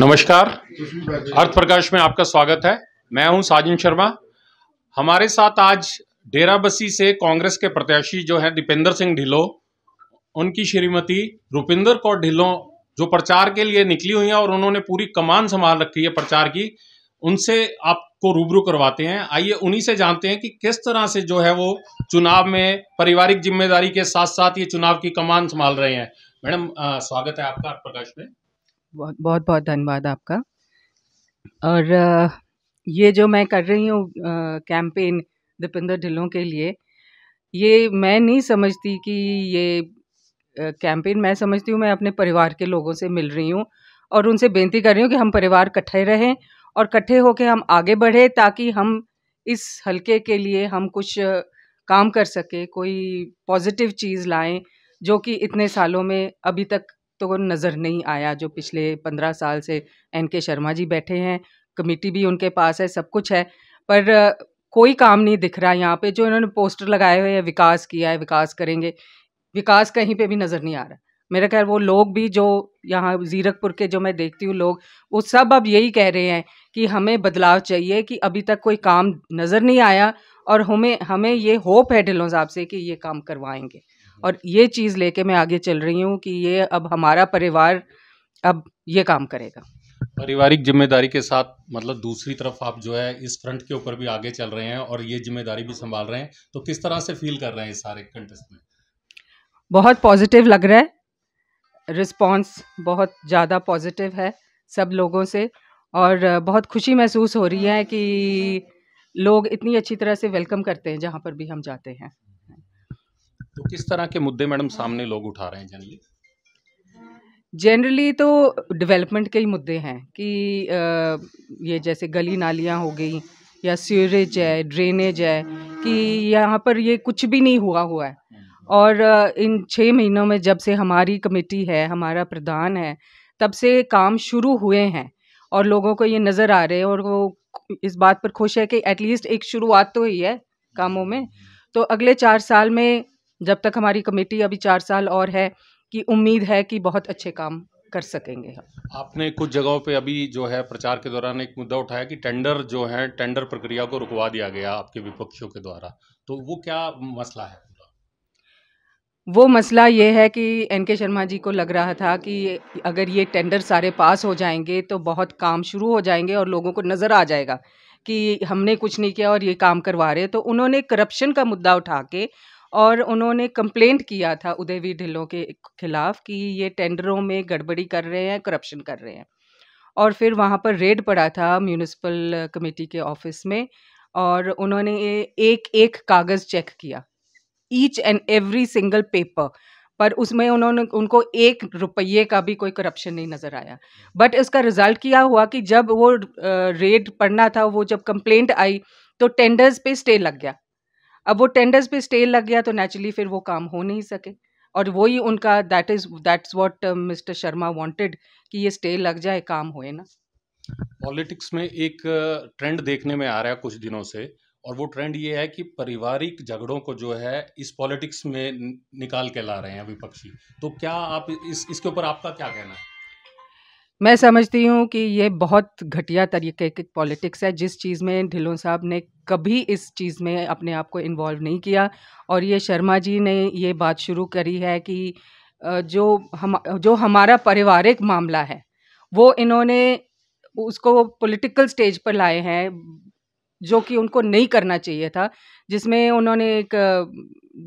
नमस्कार अर्थ प्रकाश में आपका स्वागत है मैं हूं साजिन शर्मा हमारे साथ आज डेराबसी से कांग्रेस के प्रत्याशी जो है दीपेंद्र सिंह ढिल्लो उनकी श्रीमती रुपिंदर कौर ढिल्लो जो प्रचार के लिए निकली हुई हैं और उन्होंने पूरी कमान संभाल रखी है प्रचार की उनसे आपको रूबरू करवाते हैं आइए उन्हीं से जानते हैं कि किस तरह से जो है वो चुनाव में पारिवारिक जिम्मेदारी के साथ साथ ये चुनाव की कमान संभाल रहे हैं मैडम स्वागत है आपका अर्थ प्रकाश में बहुत बहुत बहुत धन्यवाद आपका और ये जो मैं कर रही हूँ कैंपेन दीपेंद्र ढिल्लों के लिए ये मैं नहीं समझती कि ये कैंपेन मैं समझती हूँ मैं अपने परिवार के लोगों से मिल रही हूँ और उनसे बेनती कर रही हूँ कि हम परिवार इकट्ठे रहें और इकट्ठे होकर हम आगे बढ़े ताकि हम इस हलके के लिए हम कुछ काम कर सके कोई पॉजिटिव चीज़ लाएं जो कि इतने सालों में अभी तक तो नज़र नहीं आया जो पिछले पंद्रह साल से एन के शर्मा जी बैठे हैं कमेटी भी उनके पास है सब कुछ है पर कोई काम नहीं दिख रहा यहाँ पे जो इन्होंने पोस्टर लगाए हुए हैं विकास किया है विकास करेंगे विकास कहीं पे भी नज़र नहीं आ रहा मेरा ख्याल वो लोग भी जो यहाँ जीरकपुर के जो मैं देखती हूँ लोग वो सब अब यही कह रहे हैं कि हमें बदलाव चाहिए कि अभी तक कोई काम नज़र नहीं आया और हमें हमें ये होप है ढिलों साहब से कि ये काम करवाएंगे और ये चीज़ लेके मैं आगे चल रही हूँ कि ये अब हमारा परिवार अब ये काम करेगा पारिवारिक जिम्मेदारी के साथ मतलब दूसरी तरफ आप जो है इस फ्रंट के ऊपर भी आगे चल रहे हैं और ये जिम्मेदारी भी संभाल रहे हैं तो किस तरह से फील कर रहे हैं इस सारे कंटेस्ट में बहुत पॉजिटिव लग रहा है रिस्पांस बहुत ज़्यादा पॉजिटिव है सब लोगों से और बहुत खुशी महसूस हो रही है कि लोग इतनी अच्छी तरह से वेलकम करते हैं जहाँ पर भी हम जाते हैं तो किस तरह के मुद्दे मैडम सामने लोग उठा रहे हैं जनरली जनरली तो डेवलपमेंट के ही मुद्दे हैं कि ये जैसे गली नालियाँ हो गई या सीवरेज है ड्रेनेज है कि यहाँ पर ये कुछ भी नहीं हुआ हुआ है और इन छः महीनों में जब से हमारी कमेटी है हमारा प्रधान है तब से काम शुरू हुए हैं और लोगों को ये नज़र आ रहे हैं और वो इस बात पर खुश है कि एटलीस्ट एक शुरुआत तो ही है कामों में तो अगले चार साल में जब तक हमारी कमेटी अभी चार साल और है कि उम्मीद है कि बहुत अच्छे काम कर सकेंगे आपने कुछ जगहों पे अभी जो है प्रचार के दौरान एक मुद्दा उठाया कि टेंडर जो है टेंडर प्रक्रिया को रुकवा दिया गया आपके विपक्षियों के द्वारा तो वो क्या मसला है वो मसला ये है कि एन के शर्मा जी को लग रहा था कि अगर ये टेंडर सारे पास हो जाएंगे तो बहुत काम शुरू हो जाएंगे और लोगों को नज़र आ जाएगा कि हमने कुछ नहीं किया और ये काम करवा रहे तो उन्होंने करप्शन का मुद्दा उठा के और उन्होंने कंप्लेंट किया था उदयवीर ढिल्लों के खिलाफ कि ये टेंडरों में गड़बड़ी कर रहे हैं करप्शन कर रहे हैं और फिर वहाँ पर रेड पड़ा था म्यूनिसिपल कमेटी के ऑफिस में और उन्होंने एक एक कागज़ चेक किया each and every single paper पर उसमें उन्होंने उनको एक रुपये का भी कोई करप्शन नहीं नज़र आया बट इसका रिजल्ट क्या हुआ कि जब वो रेड पड़ना था वो जब कंप्लेंट आई तो टेंडर्स पे स्टे लग गया अब वो टेंडर्स पे स्टे लग गया तो नेचुरली फिर वो काम हो नहीं सके और वही उनका that is that's what Mister Sharma wanted कि ये स्टे लग जाए काम होए ना पॉलिटिक्स में एक ट्रेंड uh, देखने में आ रहा है कुछ दिनों से और वो ट्रेंड ये है कि पारिवारिक झगड़ों को जो है इस पॉलिटिक्स में निकाल के ला रहे हैं विपक्षी तो क्या आप इस इसके ऊपर आपका क्या कहना है मैं समझती हूँ कि ये बहुत घटिया तरीके की पॉलिटिक्स है जिस चीज़ में ढिल्लों साहब ने कभी इस चीज़ में अपने आप को इन्वॉल्व नहीं किया और ये शर्मा जी ने ये बात शुरू करी है कि जो हम जो हमारा पारिवारिक मामला है वो इन्होंने उसको पॉलिटिकल स्टेज पर लाए हैं जो कि उनको नहीं करना चाहिए था जिसमें उन्होंने एक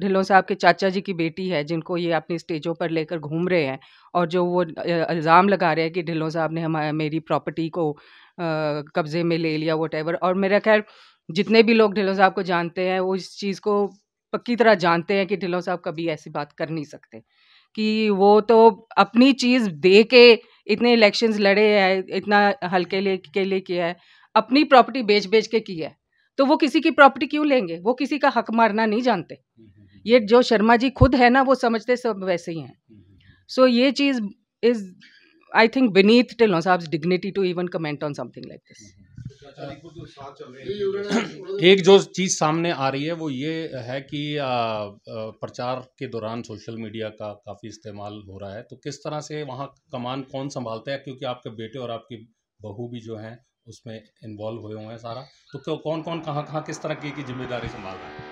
ढिल्लों साहब के चाचा जी की बेटी है जिनको ये अपनी स्टेजों पर लेकर घूम रहे हैं और जो वो इल्ज़ाम लगा रहे हैं कि ढिल्लों साहब ने हमारा मेरी प्रॉपर्टी को कब्ज़े में ले लिया वट और मेरा खैर जितने भी लोग ढिल्लों साहब को जानते हैं वो इस चीज़ को पक्की तरह जानते हैं कि ढिल्लों साहब कभी ऐसी बात कर नहीं सकते कि वो तो अपनी चीज़ दे के इतने इलेक्शंस लड़े हैं इतना हल्के लिए के लिए किया है अपनी प्रॉपर्टी बेच बेच के की है तो वो किसी की प्रॉपर्टी क्यों लेंगे वो किसी का हक मारना नहीं जानते ये जो शर्मा जी खुद है ना वो समझते सब वैसे ही हैं सो so, ये चीज़ is I think beneath Dhillon साहब dignity to even comment on something like this एक जो चीज़ सामने आ रही है वो ये है कि प्रचार के दौरान सोशल मीडिया का काफ़ी इस्तेमाल हो रहा है तो किस तरह से वहाँ कमान कौन संभालता है क्योंकि आपके बेटे और आपकी बहू भी जो हैं उसमें इन्वॉल्व हुए हुए हैं सारा तो क्यों कौन कौन कहाँ कहाँ किस तरह की, की जिम्मेदारी संभाल रहा है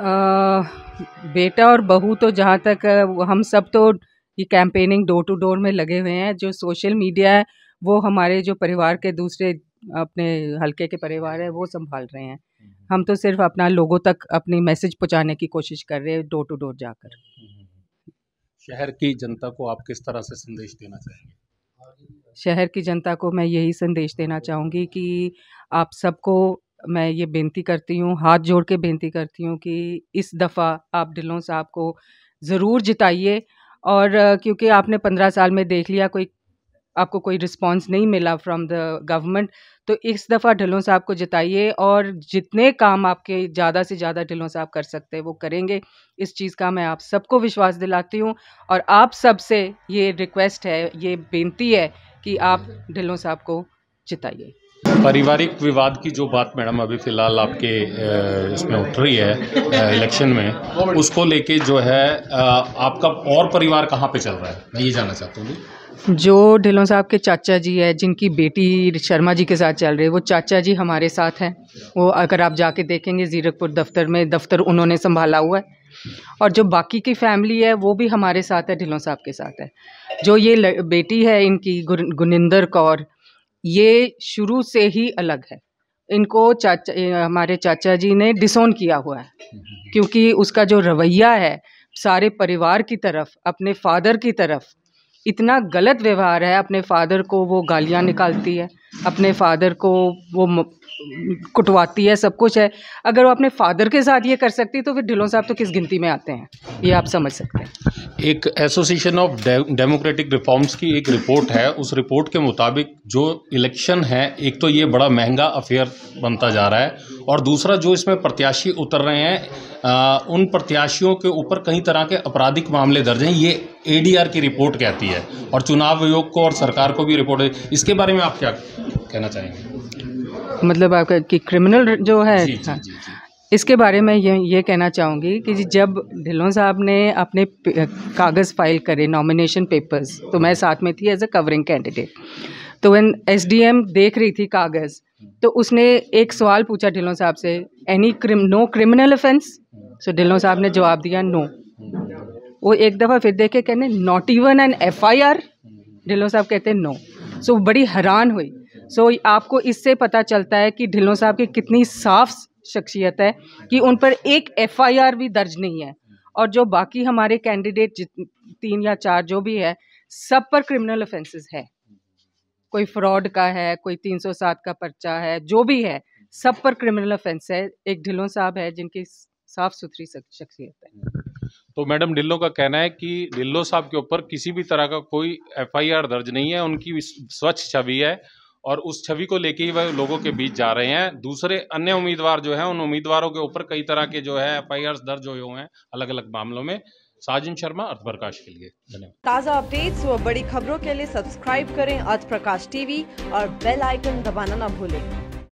आ, बेटा और बहू तो जहाँ तक हम सब तो ये कैंपेनिंग डोर टू डोर में लगे हुए हैं जो सोशल मीडिया है वो हमारे जो परिवार के दूसरे अपने हल्के के परिवार है वो संभाल रहे हैं हम्म। हम तो सिर्फ अपना लोगों तक अपनी मैसेज पहुंचाने की कोशिश कर रहे हैं डोर टू डोर जाकर हम्म, हम्म, शहर की जनता को आप किस तरह से संदेश देना चाहेंगे शहर की जनता को मैं यही संदेश देना चाहूँगी कि आप सबको मैं ये बेनती करती हूँ हाथ जोड़ के बेनती करती हूँ कि इस दफ़ा आप ढिलों साहब को ज़रूर जिताइए और क्योंकि आपने पंद्रह साल में देख लिया कोई आपको कोई रिस्पांस नहीं मिला फ्रॉम द गवर्नमेंट तो इस दफ़ा ढिलों साहब को जिताइए और जितने काम आपके ज़्यादा से ज़्यादा ढिलों साहब कर सकते हैं वो करेंगे इस चीज़ का मैं आप सबको विश्वास दिलाती हूँ और आप सबसे ये रिक्वेस्ट है ये बेनती है कि आप ढिल्लों साहब को जिताइए पारिवारिक विवाद की जो बात मैडम अभी फ़िलहाल आपके इसमें उठ रही है इलेक्शन में उसको लेके जो है आपका और परिवार कहाँ पे चल रहा है मैं ये जानना चाहता हूँ जो ढिलों साहब के चाचा जी है जिनकी बेटी शर्मा जी के साथ चल रही है वो चाचा जी हमारे साथ हैं वो अगर आप जाके देखेंगे जीरकपुर दफ्तर में दफ्तर उन्होंने संभाला हुआ है और जो बाकी की फैमिली है वो भी हमारे साथ है ढिलों साहब के साथ है जो ये बेटी है इनकी गुनिंदर कौर ये शुरू से ही अलग है इनको चाचा हमारे चाचा जी ने डिसोन किया हुआ है क्योंकि उसका जो रवैया है सारे परिवार की तरफ अपने फादर की तरफ इतना गलत व्यवहार है अपने फादर को वो गालियाँ निकालती है अपने फादर को वो कुटवाती है सब कुछ है अगर वो अपने फादर के साथ ये कर सकती तो फिर ढिलों साहब तो किस गिनती में आते हैं ये आप समझ सकते हैं एक एसोसिएशन ऑफ डेमोक्रेटिक रिफॉर्म्स की एक रिपोर्ट है उस रिपोर्ट के मुताबिक जो इलेक्शन है एक तो ये बड़ा महंगा अफेयर बनता जा रहा है और दूसरा जो इसमें प्रत्याशी उतर रहे हैं आ, उन प्रत्याशियों के ऊपर कई तरह के आपराधिक मामले दर्ज हैं ये एडीआर की रिपोर्ट कहती है और चुनाव आयोग को और सरकार को भी रिपोर्ट इसके बारे में आप क्या कहना चाहेंगे मतलब आपका कि क्रिमिनल जो है जी, जी, हाँ। जी, जी. इसके बारे में ये ये कहना चाहूँगी कि जब ढिल्लों साहब ने अपने कागज़ फाइल करे नॉमिनेशन पेपर्स तो मैं साथ में थी एज अ कवरिंग कैंडिडेट तो वन एस देख रही थी कागज़ तो उसने एक सवाल पूछा ढिल्लों साहब से any crim no criminal offence so Dhillon साहब ने जवाब दिया नो वो एक दफ़ा फिर देखे कहने not even an F I R Dhillon साहब कहते नो सो so, बड़ी हैरान हुई सो आपको इससे पता चलता है कि ढिल्लों साहब की कितनी साफ शख्सियत है कि उन पर एक एफआईआर भी दर्ज नहीं है और जो बाकी हमारे कैंडिडेट तीन या चार जो भी है सब पर क्रिमिनल ऑफेंसेस है कोई फ्रॉड का है कोई 307 का पर्चा है जो भी है सब पर क्रिमिनल ऑफेंस है एक ढिल्लों साहब है जिनकी साफ सुथरी शख्सियत है तो मैडम ढिल्लो का कहना है कि ढिल्लो साहब के ऊपर किसी भी तरह का कोई एफआईआर दर्ज नहीं है उनकी स्वच्छ छवि है और उस छवि को लेके ही वह लोगों के बीच जा रहे हैं दूसरे अन्य उम्मीदवार जो है उन उम्मीदवारों के ऊपर कई तरह के जो है एफ दर्ज हुए हुए हैं अलग अलग मामलों में साजिन शर्मा अर्थ प्रकाश के लिए धन्यवाद ताज़ा अपडेट्स व बड़ी खबरों के लिए सब्सक्राइब करें अर्थ प्रकाश टीवी और बेल आइकन दबाना न भूलें